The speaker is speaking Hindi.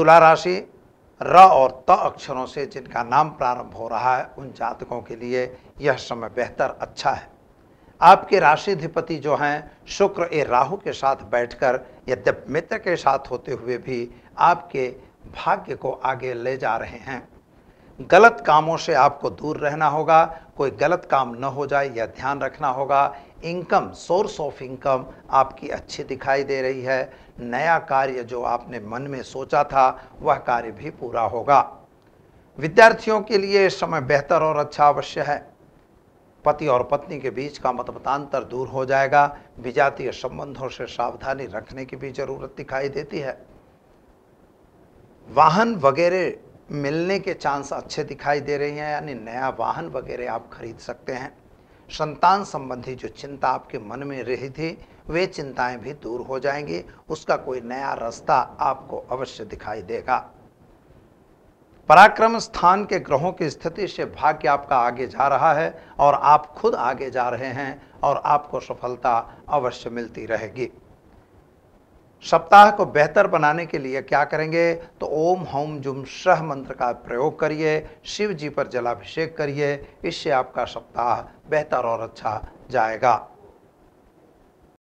तुला राशि र और त अक्षरों से जिनका नाम प्रारंभ हो रहा है उन जातकों के लिए यह समय बेहतर अच्छा है आपके राशिधिपति जो हैं शुक्र ए राहु के साथ बैठकर यद्यप मित्र के साथ होते हुए भी आपके भाग्य को आगे ले जा रहे हैं गलत कामों से आपको दूर रहना होगा कोई गलत काम न हो जाए यह ध्यान रखना होगा इनकम सोर्स ऑफ इनकम आपकी अच्छी दिखाई दे रही है नया कार्य जो आपने मन में सोचा था वह कार्य भी पूरा होगा विद्यार्थियों के लिए समय बेहतर और अच्छा अवश्य है पति और पत्नी के बीच का मतमतांतर दूर हो जाएगा विजातीय संबंधों से सावधानी रखने की भी जरूरत दिखाई देती है वाहन वगैरह मिलने के चांस अच्छे दिखाई दे रहे हैं यानी नया वाहन वगैरह आप खरीद सकते हैं संतान संबंधी जो चिंता आपके मन में रही थी वे चिंताएं भी दूर हो जाएंगी उसका कोई नया रास्ता आपको अवश्य दिखाई देगा पराक्रम स्थान के ग्रहों की स्थिति से भाग्य आपका आगे जा रहा है और आप खुद आगे जा रहे हैं और आपको सफलता अवश्य मिलती रहेगी सप्ताह को बेहतर बनाने के लिए क्या करेंगे तो ओम होम जुम शह मंत्र का प्रयोग करिए शिव जी पर जलाभिषेक करिए इससे आपका सप्ताह बेहतर और अच्छा जाएगा